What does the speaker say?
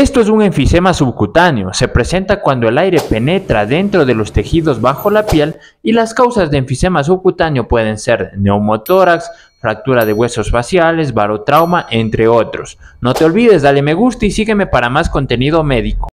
Esto es un enfisema subcutáneo, se presenta cuando el aire penetra dentro de los tejidos bajo la piel y las causas de enfisema subcutáneo pueden ser neumotórax, fractura de huesos faciales, barotrauma, entre otros. No te olvides, dale me gusta y sígueme para más contenido médico.